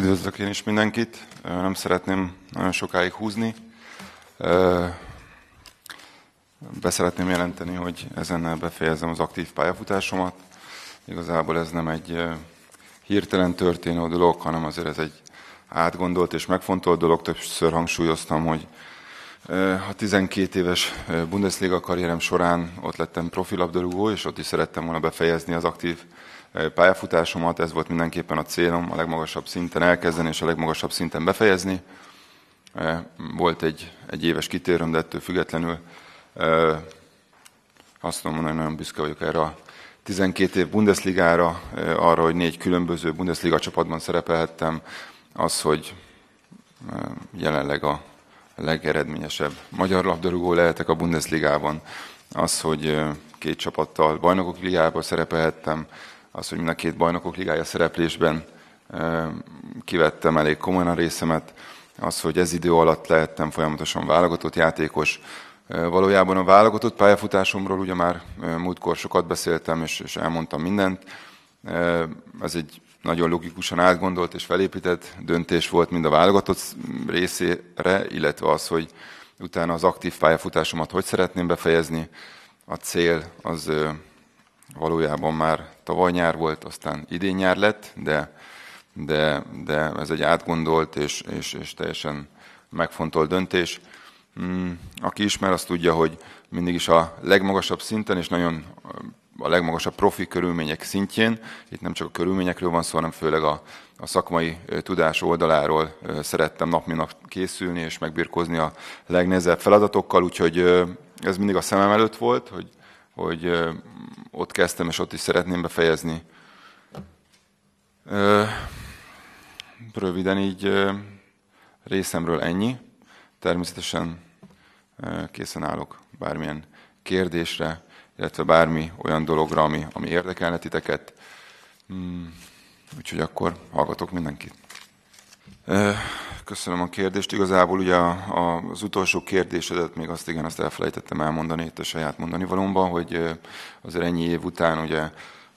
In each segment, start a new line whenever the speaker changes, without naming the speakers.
Üdvözlök én is mindenkit, nem szeretném nagyon sokáig húzni. Beszeretném jelenteni, hogy ezen befejezem az aktív pályafutásomat. Igazából ez nem egy hirtelen történő dolog, hanem azért ez egy átgondolt és megfontolt dolog. Többször hangsúlyoztam, hogy a 12 éves Bundesliga karrierem során ott lettem profilabdarúgó, és ott is szerettem volna befejezni az aktív pályafutásomat, ez volt mindenképpen a célom, a legmagasabb szinten elkezdeni és a legmagasabb szinten befejezni. Volt egy, egy éves kitérőm, de ettől függetlenül azt mondom, hogy nagyon büszke vagyok erre a 12 év Bundesligára, arra, hogy négy különböző Bundesliga csapatban szerepelhettem, az, hogy jelenleg a legeredményesebb magyar labdarúgó lehetek a Bundesligában, az, hogy két csapattal bajnokok ligában szerepelhettem, az, hogy mind a két bajnokok ligája szereplésben kivettem elég komolyan a részemet, az, hogy ez idő alatt lehettem folyamatosan válogatott játékos. Valójában a válogatott pályafutásomról ugye már múltkor sokat beszéltem, és, és elmondtam mindent. Ez egy nagyon logikusan átgondolt és felépített döntés volt mind a válogatott részére, illetve az, hogy utána az aktív pályafutásomat hogy szeretném befejezni. A cél az valójában már tavaly nyár volt, aztán idén nyár lett, de, de, de ez egy átgondolt és, és, és teljesen megfontolt döntés. Mm, aki ismer, azt tudja, hogy mindig is a legmagasabb szinten, és nagyon a legmagasabb profi körülmények szintjén, itt nem csak a körülményekről van szó, hanem főleg a, a szakmai tudás oldaláról szerettem nap mint nap készülni és megbirkózni a legnehezebb feladatokkal, úgyhogy ez mindig a szemem előtt volt, hogy hogy ott kezdtem, és ott is szeretném befejezni. Röviden így részemről ennyi. Természetesen készen állok bármilyen kérdésre, illetve bármi olyan dologra, ami, ami érdekelne titeket. Hmm, úgyhogy akkor hallgatok mindenkit köszönöm a kérdést. Igazából ugye az utolsó kérdésedet, még azt igen, azt elfelejtettem elmondani itt a saját mondani valomban, hogy azért ennyi év után ugye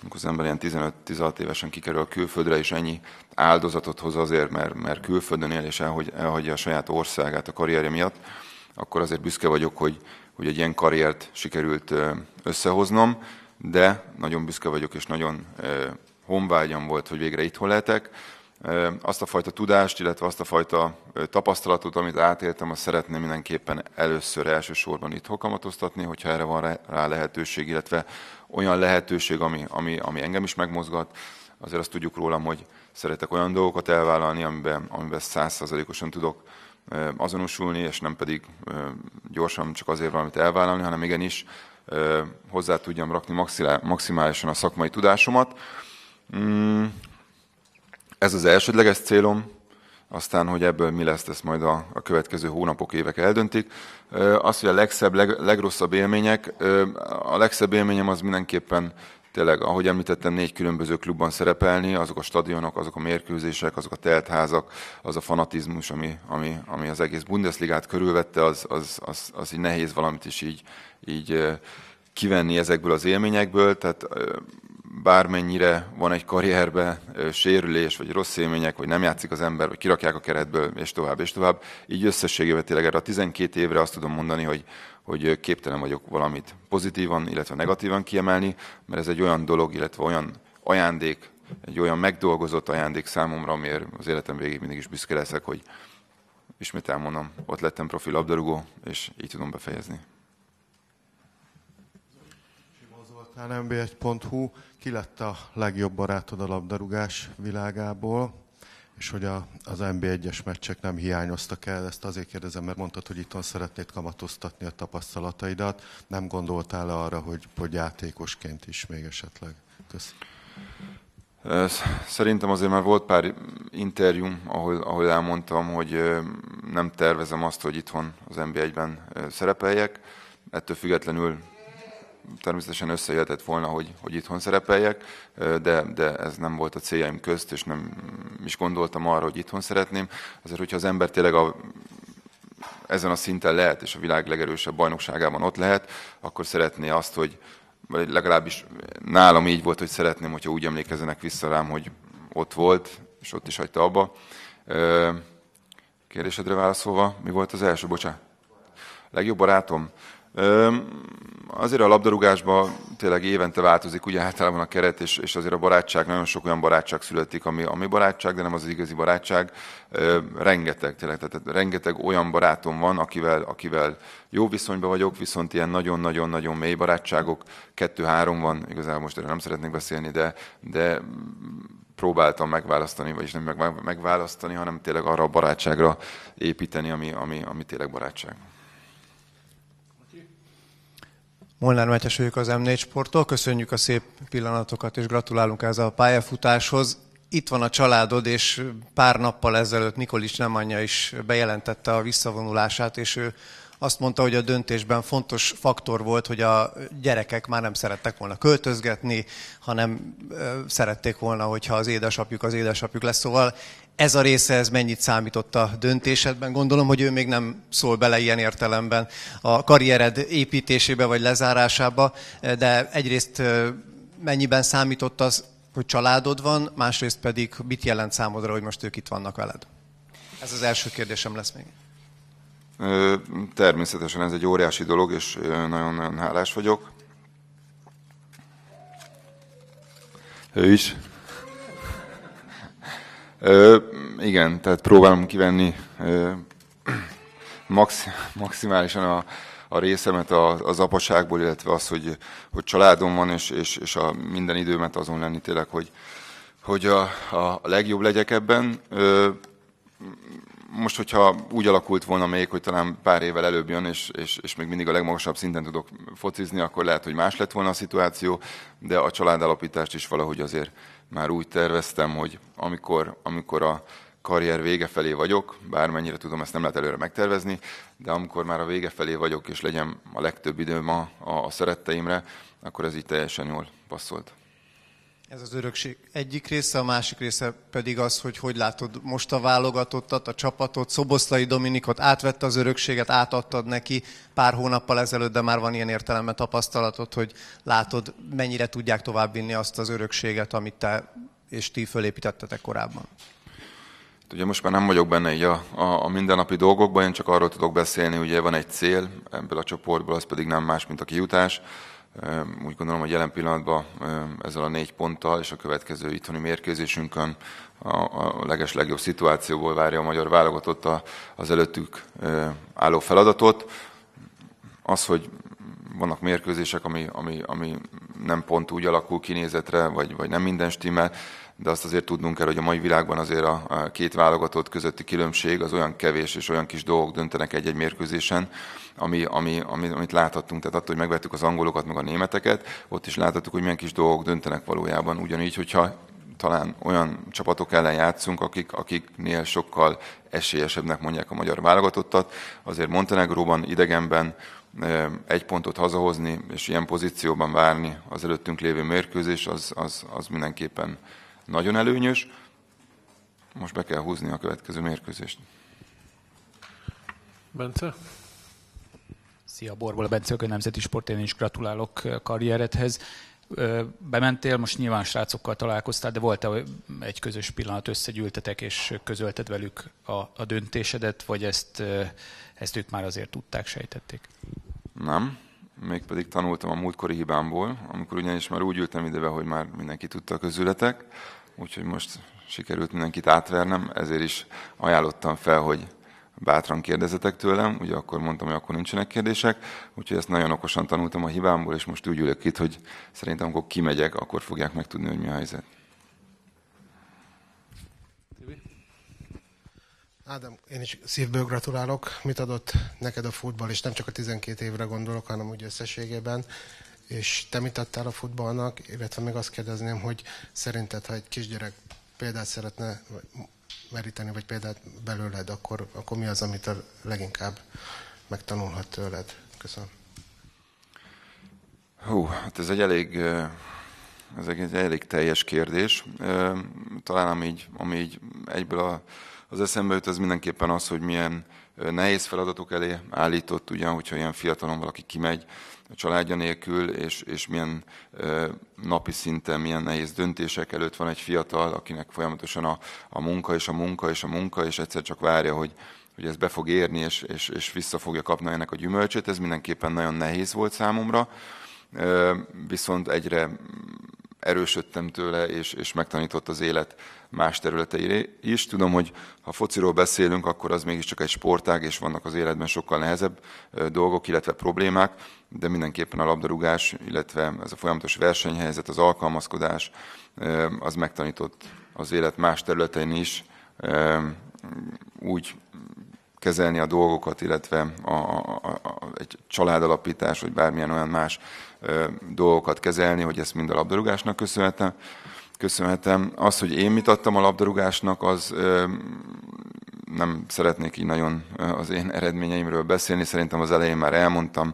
amikor az ember ilyen 15-16 évesen kikerül a külföldre, és ennyi áldozatot hoz azért, mert, mert külföldön él, és elhagy, elhagyja a saját országát a karrierje miatt, akkor azért büszke vagyok, hogy, hogy egy ilyen karriert sikerült összehoznom, de nagyon büszke vagyok, és nagyon honvágyam volt, hogy végre itthon lehetek, azt a fajta tudást, illetve azt a fajta tapasztalatot, amit átéltem, azt szeretném mindenképpen először elsősorban itt hokamatoztatni, hogyha erre van rá lehetőség, illetve olyan lehetőség, ami, ami, ami engem is megmozgat. Azért azt tudjuk rólam, hogy szeretek olyan dolgokat elvállalni, amiben, amiben százszerzalékosan tudok azonosulni, és nem pedig gyorsan csak azért valamit elvállalni, hanem igenis hozzá tudjam rakni maximálisan a szakmai tudásomat. Mm, ez az elsődleges célom, aztán, hogy ebből mi lesz, ezt majd a, a következő hónapok, évek eldöntik. Az, hogy a legszebb, leg, legrosszabb élmények, a legszebb élményem az mindenképpen tényleg, ahogy említettem, négy különböző klubban szerepelni, azok a stadionok, azok a mérkőzések, azok a teltházak, az a fanatizmus, ami, ami, ami az egész Bundesligát körülvette, az, az, az, az így nehéz valamit is így, így kivenni ezekből az élményekből, tehát bármennyire van egy karrierbe sérülés, vagy rossz élmények, vagy nem játszik az ember, vagy kirakják a keretből, és tovább, és tovább. Így összességében tényleg erre a 12 évre azt tudom mondani, hogy, hogy képtelen vagyok valamit pozitívan, illetve negatívan kiemelni, mert ez egy olyan dolog, illetve olyan ajándék, egy olyan megdolgozott ajándék számomra, amiért az életem végig mindig is büszke leszek, hogy ismét elmondom, ott lettem profi labdarúgó, és így tudom befejezni.
hallottál nb1.hu, ki lett a
legjobb barátod a labdarúgás világából, és hogy a, az NB1-es meccsek nem hiányoztak el, ezt azért kérdezem, mert mondtad, hogy itthon szeretnéd kamatoztatni a tapasztalataidat, nem gondoltál arra, hogy, hogy játékosként is még esetleg? Köszönöm. Szerintem azért már volt pár interjúm, ahol, ahol elmondtam, hogy nem tervezem azt, hogy itthon az NB1-ben szerepeljek. Ettől függetlenül természetesen összejöhetett volna, hogy, hogy itthon szerepeljek, de, de ez nem volt a céljaim közt, és nem is gondoltam arra, hogy itthon szeretném. Azért, hogyha az ember tényleg a ezen a szinten lehet, és a világ legerősebb bajnokságában ott lehet, akkor szeretné azt, hogy vagy legalábbis nálam így volt, hogy szeretném, hogyha úgy emlékezzenek vissza rám, hogy ott volt, és ott is hagyta abba. Kérdésedre válaszolva, mi volt az első? Bocsánat. Legjobb barátom? Azért a labdarúgásban tényleg évente változik ugye általában a keret, és, és azért a barátság, nagyon sok olyan barátság születik, ami, ami barátság, de nem az, az igazi barátság. Rengeteg, tényleg, tehát rengeteg olyan barátom van, akivel, akivel jó viszonyban vagyok, viszont ilyen nagyon-nagyon-nagyon mély barátságok, kettő-három van, igazából most erről nem szeretnék beszélni, de, de próbáltam megválasztani, vagyis nem megválasztani, hanem tényleg arra a barátságra építeni, ami, ami, ami tényleg barátság.
Molnár Mátyás vagyok az M4 Sporttól. Köszönjük a szép pillanatokat, és gratulálunk ez a pályafutáshoz. Itt van a családod, és pár nappal ezelőtt Nikolics nem anyja is bejelentette a visszavonulását, és ő azt mondta, hogy a döntésben fontos faktor volt, hogy a gyerekek már nem szerettek volna költözgetni, hanem szerették volna, hogyha az édesapjuk az édesapjuk lesz. Szóval ez a része, ez mennyit számított a döntésedben? Gondolom, hogy ő még nem szól bele ilyen értelemben a karriered építésébe vagy lezárásába, de egyrészt mennyiben számított az, hogy családod van, másrészt pedig mit jelent számodra, hogy most ők itt vannak veled? Ez az első kérdésem lesz még.
Természetesen ez egy óriási dolog, és nagyon-nagyon hálás vagyok. Ő is. Ö, igen, tehát próbálom kivenni ö, max, maximálisan a, a részemet a, az apaságból, illetve az, hogy, hogy családom van, és, és, és a minden időmet azon lenni tényleg, hogy, hogy a, a legjobb legyek ebben. Ö, most, hogyha úgy alakult volna még, hogy talán pár évvel előbb jön, és, és, és még mindig a legmagasabb szinten tudok focizni, akkor lehet, hogy más lett volna a szituáció, de a családalapítást is valahogy azért már úgy terveztem, hogy amikor, amikor a karrier vége felé vagyok, bármennyire tudom, ezt nem lehet előre megtervezni, de amikor már a vége felé vagyok, és legyen a legtöbb időm a, a, szeretteimre, akkor ez így teljesen jól passzolt.
Ez az örökség egyik része, a másik része pedig az, hogy hogy látod most a válogatottat, a csapatot, Szoboszlai Dominikot átvette az örökséget, átadtad neki pár hónappal ezelőtt, de már van ilyen értelemben tapasztalatod, hogy látod, mennyire tudják továbbvinni azt az örökséget, amit te és ti fölépítettetek korábban.
Hát ugye most már nem vagyok benne így a, a, a mindennapi dolgokban, én csak arról tudok beszélni, ugye van egy cél ebből a csoportból, az pedig nem más, mint a kijutás úgy gondolom, hogy jelen pillanatban ezzel a négy ponttal és a következő itthoni mérkőzésünkön a leges legjobb szituációból várja a magyar válogatott az előttük álló feladatot. Az, hogy vannak mérkőzések, ami, ami, ami nem pont úgy alakul kinézetre, vagy, vagy nem minden stimmel, de azt azért tudnunk kell, hogy a mai világban azért a két válogatott közötti különbség az olyan kevés és olyan kis dolgok döntenek egy-egy mérkőzésen, ami, ami, ami, amit láthattunk. Tehát attól, hogy megvettük az angolokat, meg a németeket, ott is láthattuk, hogy milyen kis dolgok döntenek valójában. Ugyanígy, hogyha talán olyan csapatok ellen játszunk, akik, akiknél sokkal esélyesebbnek mondják a magyar válogatottat. Azért Montenegróban, idegenben egy pontot hazahozni, és ilyen pozícióban várni az előttünk lévő mérkőzés, az, az, az mindenképpen nagyon előnyös. Most be kell húzni a következő mérkőzést.
Bence? Szia, Borból a Bence, a Nemzeti Sport, én is gratulálok eh, karrieredhez. Eh, bementél, most nyilván srácokkal találkoztál, de volt -e egy közös pillanat, összegyűltetek és közölted velük a, a döntésedet, vagy ezt, eh, ezt ők már azért tudták, sejtették?
Nem, mégpedig tanultam a múltkori hibámból, amikor ugyanis már úgy ültem ide, hogy már mindenki tudta a közületek, úgyhogy most sikerült mindenkit átvernem, ezért is ajánlottam fel, hogy bátran kérdezetek tőlem, ugye akkor mondtam, hogy akkor nincsenek kérdések, úgyhogy ezt nagyon okosan tanultam a hibámból, és most úgy ülök itt, hogy szerintem, amikor kimegyek, akkor fogják megtudni, hogy mi a helyzet.
Ádám, én is szívből gratulálok. Mit adott neked a futball, és nem csak a 12 évre gondolok, hanem úgy összességében. És te mit adtál a futballnak, illetve még azt kérdezném, hogy szerinted, ha egy kisgyerek példát szeretne meríteni, vagy példát belőled, akkor, akkor mi az, amit a leginkább megtanulhat tőled? Köszönöm.
Hú, hát ez egy elég, ez egy elég teljes kérdés. Talán ami így, ami így egyből a az eszembe jut az mindenképpen az, hogy milyen nehéz feladatok elé állított, ugyan, hogyha ilyen fiatalon valaki kimegy a családja nélkül, és, és milyen ö, napi szinten, milyen nehéz döntések előtt van egy fiatal, akinek folyamatosan a, a munka és a munka és a munka, és egyszer csak várja, hogy, hogy ez be fog érni, és, és, és vissza fogja kapni ennek a gyümölcsét. Ez mindenképpen nagyon nehéz volt számomra, ö, viszont egyre erősödtem tőle, és, és megtanított az élet más területeire is. Tudom, hogy ha fociról beszélünk, akkor az mégiscsak egy sportág, és vannak az életben sokkal nehezebb dolgok, illetve problémák, de mindenképpen a labdarúgás, illetve ez a folyamatos versenyhelyzet, az alkalmazkodás, az megtanított az élet más területein is úgy kezelni a dolgokat, illetve a, a, a, egy családalapítás, vagy bármilyen olyan más dolgokat kezelni, hogy ezt mind a labdarúgásnak köszönhetem. köszönhetem. Az, hogy én mit adtam a labdarúgásnak, az nem szeretnék így nagyon az én eredményeimről beszélni, szerintem az elején már elmondtam.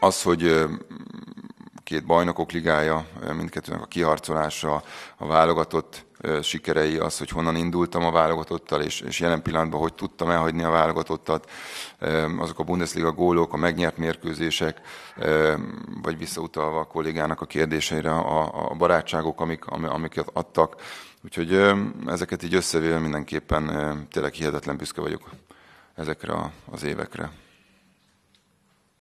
Az, hogy két bajnokok ligája, mindkettőnek a kiharcolása, a válogatott sikerei, az, hogy honnan indultam a válogatottal, és, és jelen pillanatban hogy tudtam elhagyni a válogatottat, azok a Bundesliga gólok, a megnyert mérkőzések, vagy visszautalva a kollégának a kérdéseire, a, a barátságok, amik, amiket adtak. Úgyhogy ezeket így összevéve mindenképpen tényleg hihetetlen büszke vagyok ezekre az évekre.